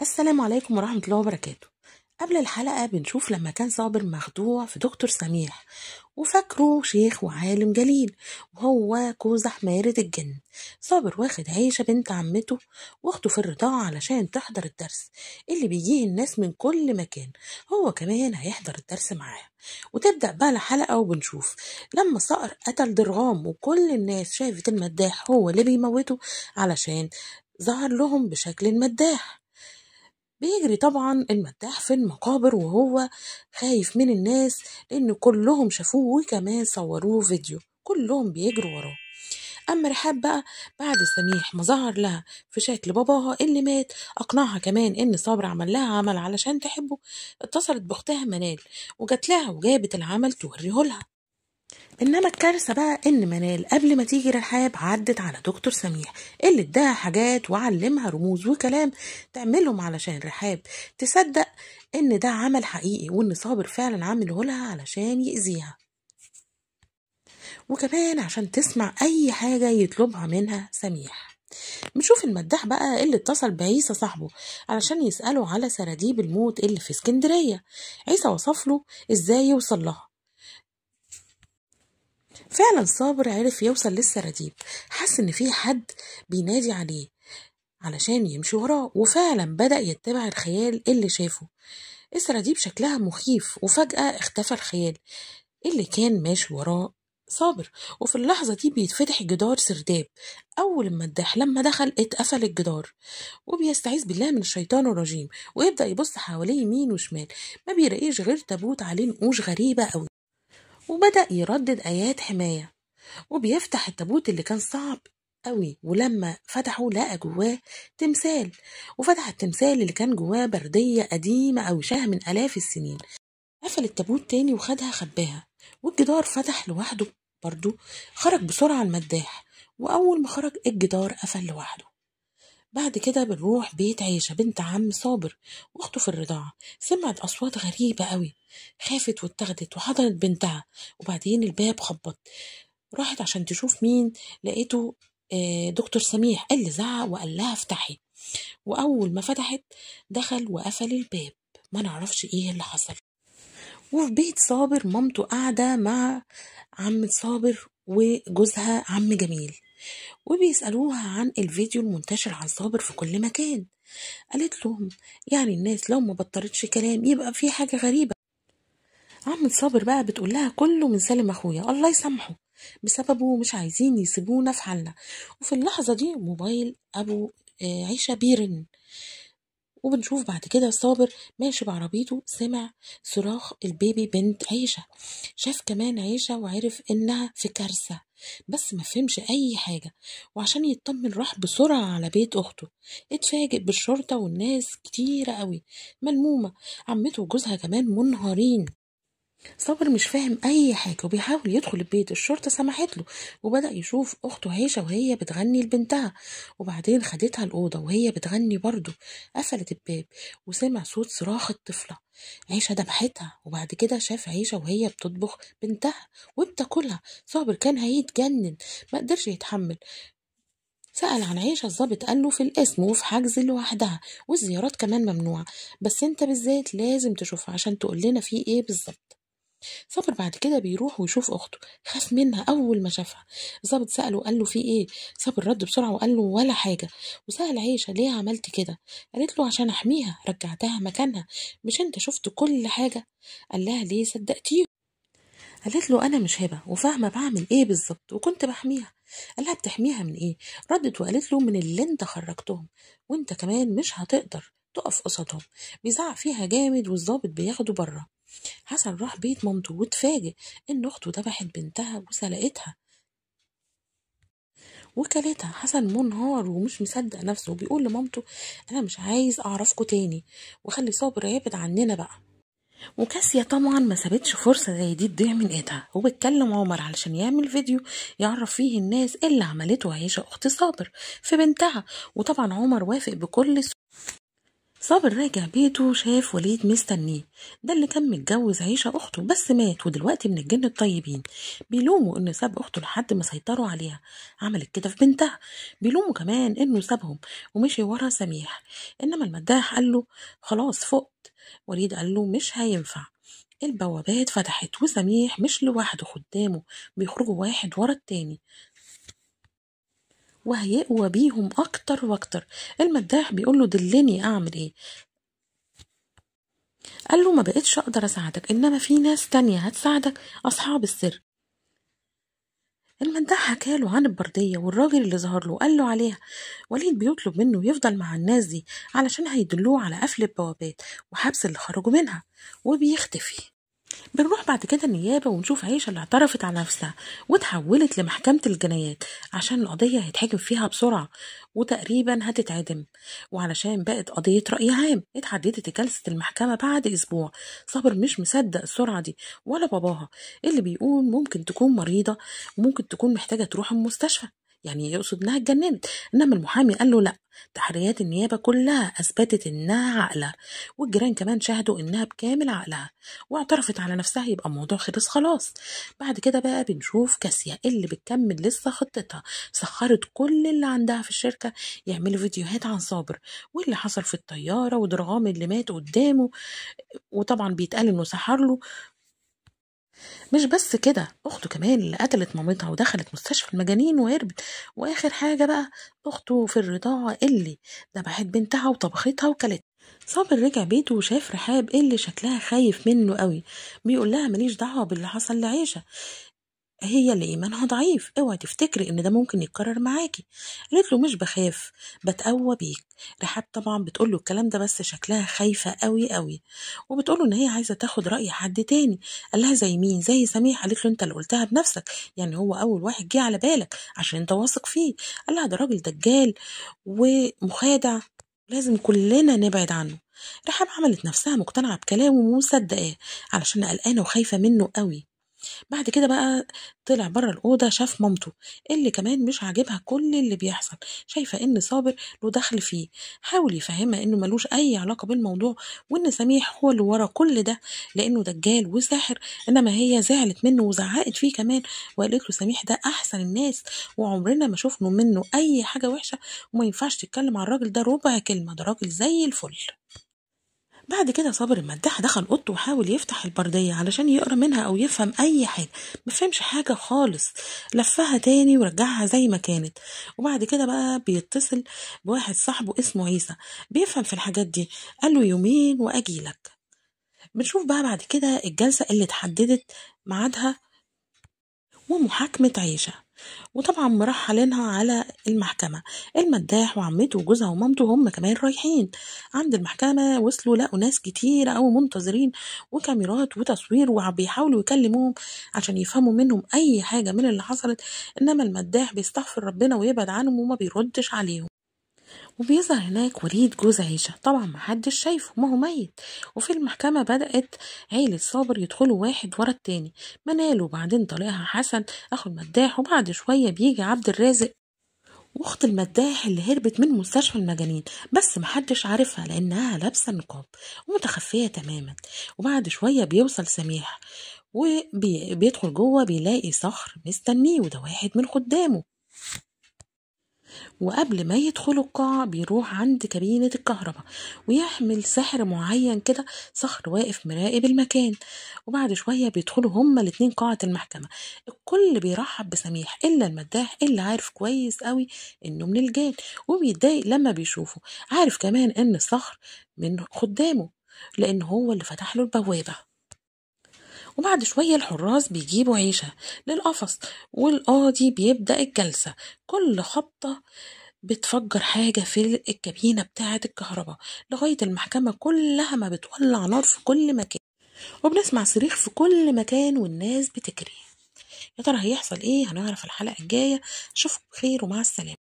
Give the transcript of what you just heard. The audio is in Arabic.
السلام عليكم ورحمة الله وبركاته قبل الحلقة بنشوف لما كان صابر مخدوع في دكتور سميح وفاكره شيخ وعالم جليل وهو كوزح مارد الجن صابر واخد عيشة بنت عمته واخته في الرضاعة علشان تحضر الدرس اللي بيجيه الناس من كل مكان هو كمان هيحضر الدرس معاها وتبدأ بقى الحلقة وبنشوف لما صقر قتل درغام وكل الناس شافت المداح هو اللي بيموته علشان ظهر لهم بشكل مداح بيجري طبعا المداح في المقابر وهو خايف من الناس لأن كلهم شافوه وكمان صوروه فيديو كلهم بيجروا وراه أما رحاب بقى بعد سميح ما ظهر لها في شكل باباها اللي مات أقنعها كمان إن صبر عمل لها عمل علشان تحبه اتصلت بأختها منال وجات لها وجابت العمل توريه لها انما الكارثه بقى ان منال قبل ما تيجي رحاب عدت على دكتور سميح اللي اداها حاجات وعلمها رموز وكلام تعملهم علشان رحاب تصدق ان ده عمل حقيقي وان صابر فعلا عمله لها علشان يأذيها وكمان عشان تسمع اي حاجه يطلبها منها سميح نشوف المداح بقى اللي اتصل بعيسى صاحبه علشان يسأله على سراديب الموت اللي في اسكندرية عيسى وصف له ازاي يوصل لها فعلا صابر عرف يوصل للسراديب حس ان في حد بينادي عليه علشان يمشي وراه وفعلا بدأ يتبع الخيال اللي شافه السراديب شكلها مخيف وفجأة اختفى الخيال اللي كان ماشي وراه صابر وفي اللحظة دي بيتفتح جدار سرداب أول ما الدح لما دخل اتقفل الجدار وبيستعيذ بالله من الشيطان الرجيم ويبدأ يبص حواليه يمين وشمال ما بيلاقيش غير تابوت عليه نقوش غريبة أوي وبدأ يردد آيات حماية وبيفتح التابوت اللي كان صعب قوي ولما فتحه لقى جواه تمثال وفتح التمثال اللي كان جواه بردية قديمة أو شاه من آلاف السنين قفل التابوت تاني وخدها خباها والجدار فتح لوحده برضه خرج بسرعة المداح وأول ما خرج الجدار قفل لوحده بعد كده بنروح بيت عيشة بنت عم صابر وأخته في الرضاعة سمعت أصوات غريبة قوي خافت واتخدت وحضنت بنتها وبعدين الباب خبط راحت عشان تشوف مين لقيته آه، دكتور سميح اللي زعق وقال لها افتحي وأول ما فتحت دخل وقفل الباب ما نعرفش إيه اللي حصل وفي بيت صابر مامته قاعدة مع عم صابر وجوزها عم جميل وبيسألوها عن الفيديو المنتشر عن صابر في كل مكان قالت لهم يعني الناس لو ما بطرتش كلام يبقى في حاجة غريبة عم صابر بقى بتقول لها كله من سالم اخويا الله يسامحه بسببه مش عايزين يسيبونا في حالنا وفي اللحظة دي موبايل ابو آه، عيشة بيرن وبنشوف بعد كده صابر ماشي بعربيته سمع صراخ البيبي بنت عيشة شاف كمان عيشة وعرف انها في كارثة بس ما فهمش أي حاجة وعشان يطمن راح بسرعة على بيت أخته اتفاجئ بالشرطة والناس كتيرة قوي ملمومة عمته وجوزها كمان منهارين صابر مش فاهم أي حاجة وبيحاول يدخل البيت الشرطة سمحت له وبدأ يشوف أخته هيشة وهي بتغني لبنتها وبعدين خدتها الأوضة وهي بتغني برضه قفلت الباب وسمع صوت صراخ الطفلة عيشة دبحتها وبعد كده شاف عيشة وهي بتطبخ بنتها وبتاكلها صابر كان هيتجنن مقدرش يتحمل سأل عن عيشة الظابط قال له في الاسم وفي حجز لوحدها والزيارات كمان ممنوعة بس انت بالذات لازم تشوفها عشان تقول لنا في ايه بالظبط صابر بعد كده بيروح ويشوف أخته خاف منها أول ما شافها الظابط سأله قال له في إيه صابر رد بسرعة وقال له ولا حاجة وسأل عيشة ليه عملت كده قالت له عشان أحميها رجعتها مكانها مش أنت شفت كل حاجة قال لها ليه صدقتيه قالت له أنا مش هبة وفاهمة بعمل إيه بالظبط وكنت بحميها قال لها بتحميها من إيه ردت وقالت له من اللي أنت خرجتهم وأنت كمان مش هتقدر تقف قصادهم بيزعق فيها جامد والظابط بياخده بره حسن راح بيت مامته واتفاجئ إن أخته ذبحت بنتها وسلقتها وكلتها حسن منهار ومش مصدق نفسه وبيقول لمامته أنا مش عايز أعرفكوا تاني وخلي صابر يبعد عننا بقى وكاسيا طبعا ما سابتش فرصه زي دي تضيع من ايدها وبتكلم عمر علشان يعمل فيديو يعرف فيه الناس اللي عملته عيشه اخت صابر في بنتها وطبعا عمر وافق بكل صابر راجع بيته شاف وليد مستنيه ده اللي كان متجوز عيشة أخته بس مات ودلوقتي من الجن الطيبين بيلوموا إنه ساب أخته لحد ما سيطروا عليها عملت كده في بنتها بيلوموا كمان إنه سابهم ومشي ورا سميح إنما المداح قال له خلاص فقت وليد قال له مش هينفع البوابات فتحت وسميح مش لوحده خدامه بيخرجوا واحد ورا التاني وهيقوى بيهم اكتر واكتر المداح بيقول له دلني اعمل ايه قال له ما بقتش اقدر اساعدك انما في ناس تانية هتساعدك اصحاب السر المداح حكاله عن البردية والراجل اللي ظهر له قال له عليها وليد بيطلب منه يفضل مع الناس دي علشان هيدلوه على قفل البوابات وحبس اللي خرجوا منها وبيختفي بنروح بعد كده النيابة ونشوف عيشة اللي اعترفت على نفسها وتحولت لمحكمة الجنايات عشان القضية هيتحكم فيها بسرعة وتقريبا هتتعدم وعلشان بقت قضية رأي عام اتحددت جلسة المحكمة بعد أسبوع صابر مش مصدق السرعة دي ولا باباها اللي بيقول ممكن تكون مريضة وممكن تكون محتاجة تروح المستشفى يعني يقصد انها اتجننت انما المحامي قال له لا تحريات النيابه كلها اثبتت انها عاقله والجيران كمان شاهدوا انها بكامل عقلها واعترفت على نفسها يبقى الموضوع خلص خلاص بعد كده بقى بنشوف كاسيا اللي بتكمل لسه خطتها سخرت كل اللي عندها في الشركه يعملوا فيديوهات عن صابر واللي حصل في الطياره ودرغام اللي مات قدامه وطبعا بيتقال انه سحر له مش بس كده أخته كمان اللي قتلت مامتها ودخلت مستشفى المجانين وهربت وآخر حاجة بقى أخته في الرضاعة اللي ذبحت بنتها وطبختها وكلتها صابر رجع بيته وشاف رحاب اللي شكلها خايف منه قوي بيقول لها ماليش دعوه باللي حصل لعيشه هي اللي إيمانها ضعيف اوعي تفتكري إن ده ممكن يتكرر معاكي قالت له مش بخاف بتقوى بيك رحاب طبعا بتقول له الكلام ده بس شكلها خايفة قوي قوي وبتقول له إن هي عايزة تاخد رأي حد تاني قال لها زي مين زي سميح قالت له أنت اللي قلتها بنفسك يعني هو أول واحد جه على بالك عشان أنت واثق فيه قال لها ده راجل دجال ومخادع لازم كلنا نبعد عنه رحاب عملت نفسها مقتنعة بكلامه ومصدقاه علشان قلقانة وخايفة منه قوي بعد كده بقى طلع بره الأوضة شاف مامته اللي كمان مش عاجبها كل اللي بيحصل شايفة إن صابر له دخل فيه حاول يفهمها إنه ملوش أي علاقة بالموضوع وإن سميح هو اللي ورا كل ده لأنه دجال وساحر إنما هي زعلت منه وزعقت فيه كمان وقالت له سميح ده أحسن الناس وعمرنا ما شفنا منه أي حاجة وحشة وما ينفعش تتكلم على الراجل ده ربع كلمة ده راجل زي الفل بعد كده صابر المداح دخل اوضته وحاول يفتح البرديه علشان يقرا منها او يفهم اي حاجه ما فهمش حاجه خالص لفها تاني ورجعها زي ما كانت وبعد كده بقى بيتصل بواحد صاحبه اسمه عيسى بيفهم في الحاجات دي قال له يومين واجيلك بنشوف بقى بعد كده الجلسه اللي اتحددت ميعادها ومحاكمه عيشه وطبعا مرحلينها على المحكمة المداح وعمته وجوزها ومامته هم كمان رايحين عند المحكمة وصلوا لقوا ناس كتير أو منتظرين وكاميرات وتصوير وبيحاولوا يكلموهم عشان يفهموا منهم أي حاجة من اللي حصلت إنما المداح بيستغفر ربنا ويبعد عنهم وما بيردش عليهم وبيظهر هناك وليد جوز عيشة طبعا محدش شايفه ما هو ميت وفي المحكمة بدأت عيلة صابر يدخلوا واحد ورا التاني منال وبعدين طليقها حسن أخو المداح وبعد شوية بيجي عبد الرازق واخت المداح اللي هربت من مستشفى المجانين بس محدش عارفها لانها لابسه نقاب ومتخفيه تماما وبعد شويه بيوصل سميح وبيدخل جوه بيلاقي صخر مستنيه وده واحد من خدامه وقبل ما يدخلوا القاعة بيروح عند كابينة الكهرباء ويحمل سحر معين كده صخر واقف مراقب المكان وبعد شوية بيدخلوا هما الاتنين قاعة المحكمة الكل بيرحب بسميح إلا المداح اللي عارف كويس قوي إنه من الجان وبيتضايق لما بيشوفه عارف كمان إن الصخر من خدامه لأن هو اللي فتح له البوابة وبعد شوية الحراس بيجيبوا عيشة للقفص والقاضي بيبدأ الجلسة كل خبطة بتفجر حاجة في الكابينة بتاعة الكهرباء لغاية المحكمة كلها ما بتولع نار في كل مكان وبنسمع صريخ في كل مكان والناس بتجري يا ترى هيحصل ايه هنعرف الحلقة الجاية شوفوا بخير ومع السلامة